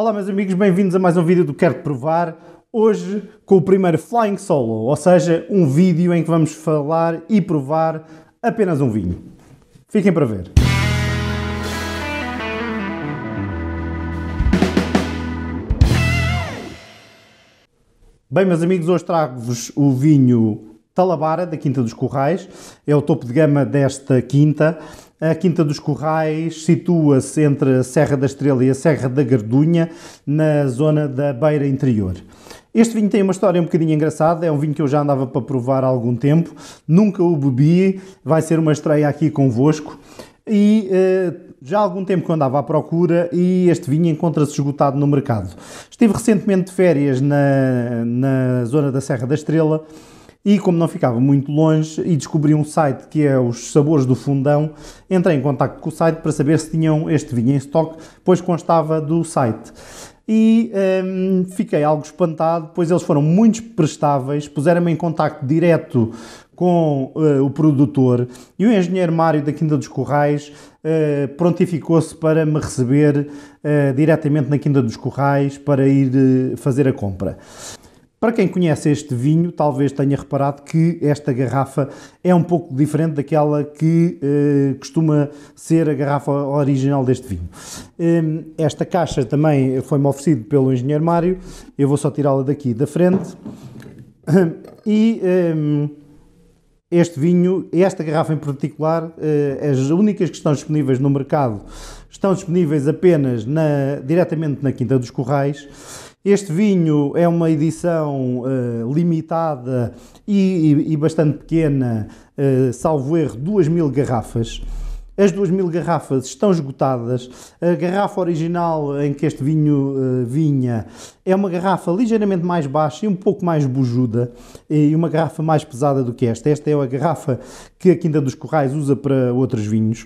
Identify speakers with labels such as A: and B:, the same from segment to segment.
A: Olá meus amigos, bem-vindos a mais um vídeo do Quero Provar. Hoje com o primeiro Flying Solo, ou seja, um vídeo em que vamos falar e provar apenas um vinho. Fiquem para ver. Bem meus amigos, hoje trago-vos o vinho Talabara, da Quinta dos Corrais, é o topo de gama desta quinta. A Quinta dos Corrais situa-se entre a Serra da Estrela e a Serra da Gardunha, na zona da Beira Interior. Este vinho tem uma história um bocadinho engraçada, é um vinho que eu já andava para provar há algum tempo, nunca o bebi, vai ser uma estreia aqui convosco e eh, já há algum tempo que andava à procura e este vinho encontra-se esgotado no mercado. Estive recentemente de férias na, na zona da Serra da Estrela e como não ficava muito longe e descobri um site que é os Sabores do Fundão, entrei em contato com o site para saber se tinham este vinho em estoque, pois constava do site. E hum, fiquei algo espantado, pois eles foram muito prestáveis, puseram-me em contacto direto com uh, o produtor e o engenheiro Mário da Quinta dos Corrais uh, prontificou-se para me receber uh, diretamente na Quinta dos Corrais para ir uh, fazer a compra. Para quem conhece este vinho, talvez tenha reparado que esta garrafa é um pouco diferente daquela que eh, costuma ser a garrafa original deste vinho. Eh, esta caixa também foi-me oferecida pelo engenheiro Mário, eu vou só tirá-la daqui da frente. Eh, e este vinho, esta garrafa em particular, as únicas que estão disponíveis no mercado, estão disponíveis apenas na, diretamente na Quinta dos Corrais este vinho é uma edição uh, limitada e, e, e, bastante pequena, uh, salvo erro, 2 mil garrafas. As 2 mil garrafas estão esgotadas. A garrafa original em que este vinho uh, vinha é uma garrafa ligeiramente mais baixa e um pouco mais bujuda e uma garrafa mais pesada do que esta. Esta é a garrafa que a Quinta dos Corrais usa para outros vinhos.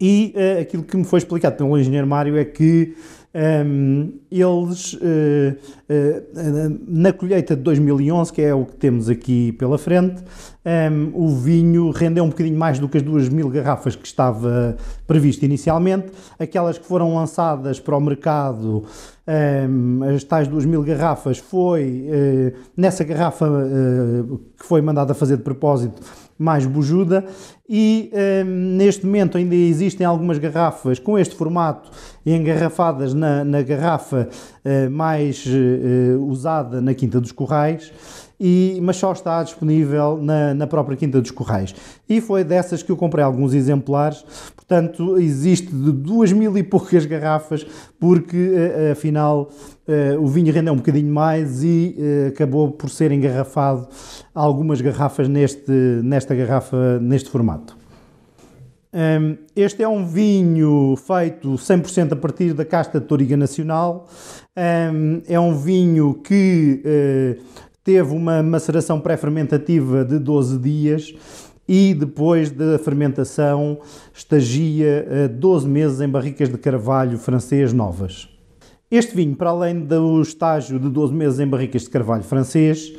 A: E uh, aquilo que me foi explicado pelo engenheiro Mário é que um, ehm, eles, eh, eh, na colheita de 2011, que é o que temos aqui pela frente, ehm, o vinho rendeu um bocadinho mais do que as 2 mil garrafas que estava previsto inicialmente. Aquelas que foram lançadas para o mercado, ehm, as tais 2 mil garrafas, foi eh, nessa garrafa que foi mandada fazer de propósito mais bujuda e ehm, neste momento ainda existem algumas garrafas com este formato engarrafadas na, na garrafa tarefa eh, mais eh, eh, usada na Quinta dos Corrais, e, mas só está disponível na, na própria Quinta dos Corrais. E foi dessas que eu comprei alguns exemplares, portanto, existe de duas mil e poucas garrafas, porque afinal o vinho rendeu um bocadinho mais e acabou por ser engarrafado algumas garrafas neste, nesta garrafa, neste formato este é um vinho feito 100% a partir da casta de Toriga Nacional. é um vinho que eh, teve uma maceração pré-fermentativa de 12 dias e depois da fermentação estagia 12 eh, meses em barricas de carvalho francês novas. Este vinho, para além do estágio de 12 meses em barricas de carvalho francês,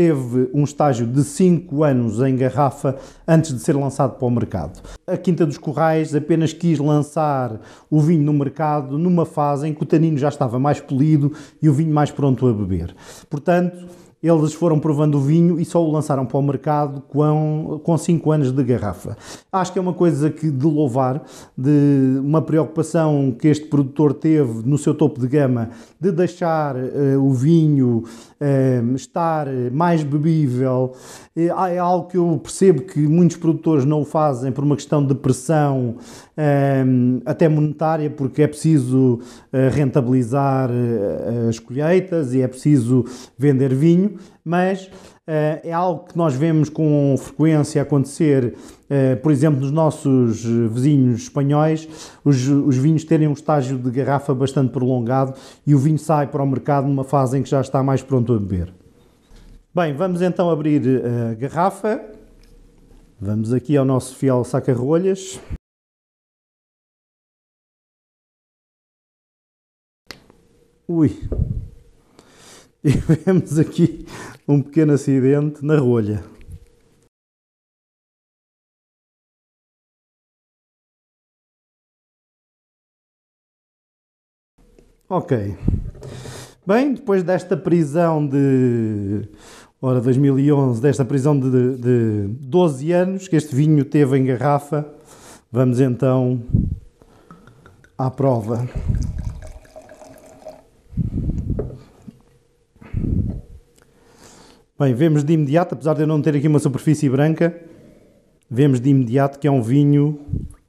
A: teve um estágio de 5 anos em garrafa antes de ser lançado para o mercado. A Quinta dos Corrais apenas quis lançar o vinho no mercado numa fase em que o tanino já estava mais polido e o vinho mais pronto a beber. Portanto, eles foram provando o vinho e só o lançaram para o mercado com, com 5 anos de garrafa. Acho que é uma coisa que de louvar, de uma preocupação que este produtor teve no seu topo de gama de deixar uh, o vinho Ehm, estar eh, mais bebível. Ah, é algo que eu percebo que muitos produtores não o fazem por uma questão de pressão, ehm, até monetária, porque é preciso eh, rentabilizar eh, as colheitas e é preciso vender vinho mas uh, é algo que nós vemos com frequência acontecer, uh, por exemplo, nos nossos vizinhos espanhóis, os, os, vinhos terem um estágio de garrafa bastante prolongado e o vinho sai para o mercado numa fase em que já está mais pronto a beber. Bem, vamos então abrir eh, a garrafa. Vamos aqui ao nosso fiel saca-rolhas. Ui, e vemos aqui um pequeno acidente na rolha. Ok. Bem, depois desta prisão de. Ora, 2011, desta prisão de, de 12 anos que este vinho teve em garrafa, vamos então à prova. Bem, vemos de imediato, apesar de eu não ter aqui uma superfície branca, vemos de imediato que é um vinho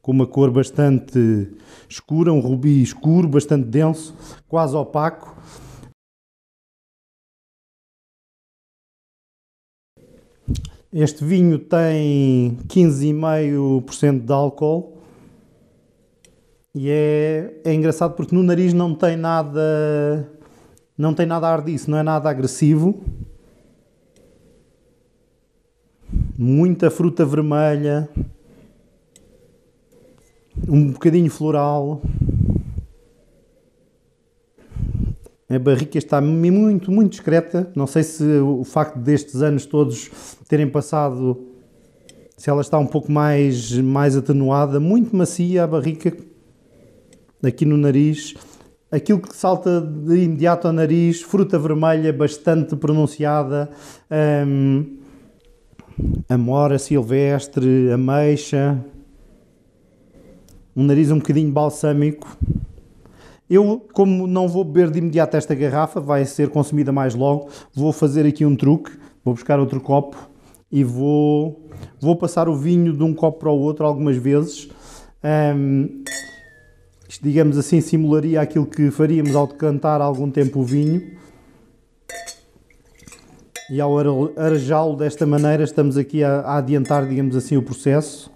A: com uma cor bastante escura, um rubi escuro, bastante denso, quase opaco. Este vinho tem 15,5% de álcool e é, é engraçado porque no nariz não tem nada não tem nada a não é nada agressivo muita fruta vermelha, um bocadinho floral. A barrica está muito, muito discreta. Não sei se o facto destes anos todos terem passado, se ela está um pouco mais, mais atenuada, muito macia a barrica aqui no nariz. Aquilo que salta de imediato ao nariz, fruta vermelha bastante pronunciada. Hum, amora silvestre, ameixa, um nariz um bocadinho balsâmico. Eu, como não vou beber de imediato esta garrafa, vai ser consumida mais logo, vou fazer aqui um truque, vou buscar outro copo e vou, vou passar o vinho de um copo para o outro algumas vezes. Um, isto, digamos assim, simularia aquilo que faríamos ao decantar algum tempo o vinho, e ao arejá-lo desta maneira, estamos aqui a, a adiantar, digamos assim, o processo.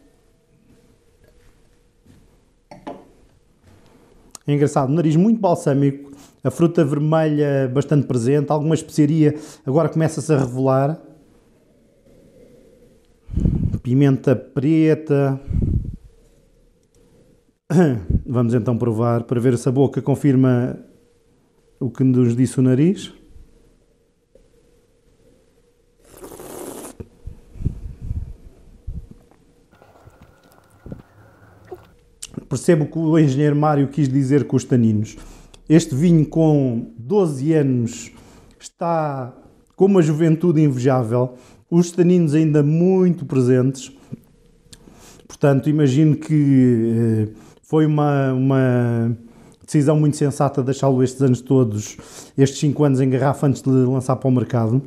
A: É engraçado, nariz muito balsâmico, a fruta vermelha bastante presente, alguma especiaria agora começa-se a revelar. Pimenta preta. Vamos então provar para ver se a boca confirma o que nos disse o nariz. percebo que o engenheiro Mário quis dizer com os taninos. Este vinho com 12 anos está com uma juventude invejável, os taninos ainda muito presentes. Portanto, imagino que eh, foi uma, uma decisão muito sensata deixá-lo estes anos todos, estes 5 anos em garrafa antes de lançar para o mercado.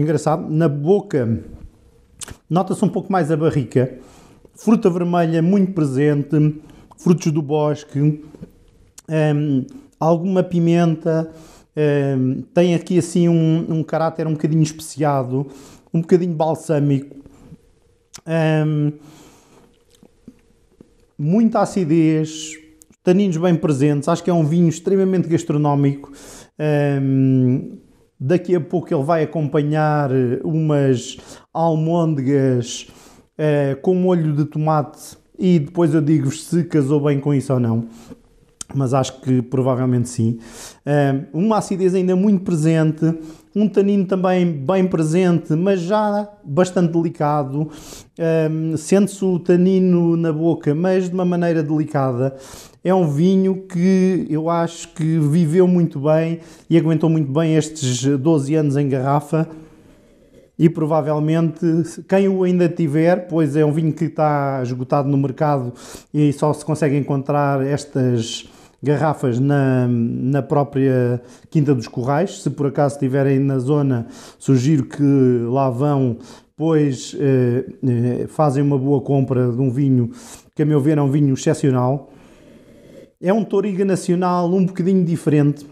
A: engraçado, na boca nota-se um pouco mais a barrica, fruta vermelha muito presente, frutos do bosque, hum, alguma pimenta, hum, tem aqui assim um, um caráter um bocadinho especiado, um bocadinho balsâmico. Hum, muita acidez, taninos bem presentes. Acho que é um vinho extremamente gastronómico. Um, Daqui a pouco ele vai acompanhar eh, umas almôndegas uh, com molho de tomate e depois eu digo-vos se casou bem com isso ou não. Mas acho que provavelmente sim. Eh, uma acidez ainda muito presente, um tanino também bem presente, mas já bastante delicado. Sente-se o tanino na boca, mas de uma maneira delicada é um vinho que eu acho que viveu muito bem e aguentou muito bem estes 12 anos em garrafa. E provavelmente quem o ainda tiver, pois é um vinho que está esgotado no mercado e só se consegue encontrar estas garrafas na, na própria Quinta dos Corrais. Se por acaso estiverem na zona, sugiro que lá vão, pois eh, eh, fazem uma boa compra de um vinho que, a meu ver, é um vinho excepcional. É um Toriga Nacional um bocadinho diferente,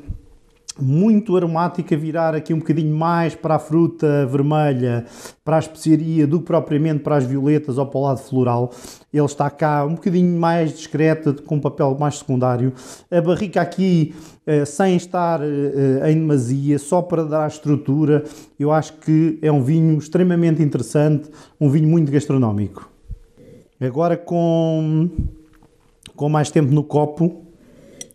A: muito aromática, virar aqui um bocadinho mais para a fruta vermelha, para a especiaria, do que propriamente para as violetas ou para o lado floral. Ele está cá um bocadinho mais discreto, com um papel mais secundário. A barrica aqui, eh, sem estar eh, em demasia, só para dar a estrutura, eu acho que é um vinho extremamente interessante, um vinho muito gastronómico. Agora com com mais tempo no copo,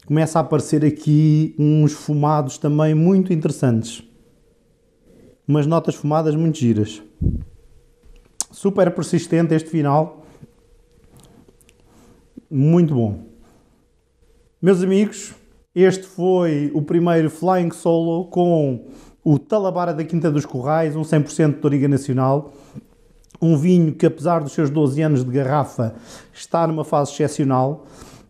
A: começa a aparecer aqui uns fumados também muito interessantes. Umas notas fumadas muito giras. Super persistente este final. Muito bom. Meus amigos, este foi o primeiro Flying Solo com o Talabara da Quinta dos Corrais, um 100% de Toriga Nacional um vinho que, apesar dos seus 12 anos de garrafa, está numa fase excepcional.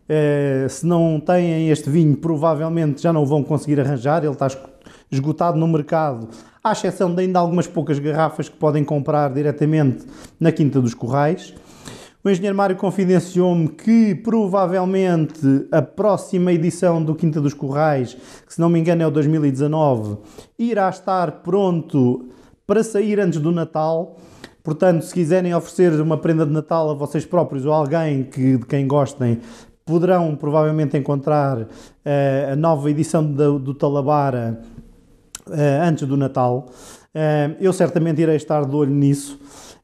A: Uh, se não têm este vinho, provavelmente já não o vão conseguir arranjar. Ele está esgotado no mercado, à exceção de ainda algumas poucas garrafas que podem comprar diretamente na Quinta dos Corrais. O engenheiro Mário confidenciou-me que provavelmente a próxima edição do Quinta dos Corrais, que se não me engano é o 2019, irá estar pronto para sair antes do Natal. Portanto, se quiserem oferecer uma prenda de Natal a vocês próprios ou a alguém que, de quem gostem, poderão provavelmente encontrar uh, a nova edição do, do Talabara uh, antes do Natal. Uh, eu certamente irei estar de olho nisso.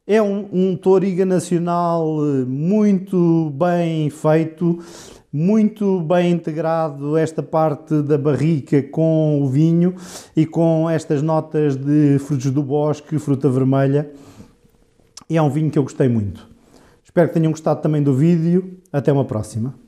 A: É um, um Toriga Nacional muito bem feito, muito bem integrado esta parte da barrica com o vinho e com estas notas de frutos do bosque, fruta vermelha e é um vinho que eu gostei muito. Espero que tenham gostado também do vídeo. Até uma próxima.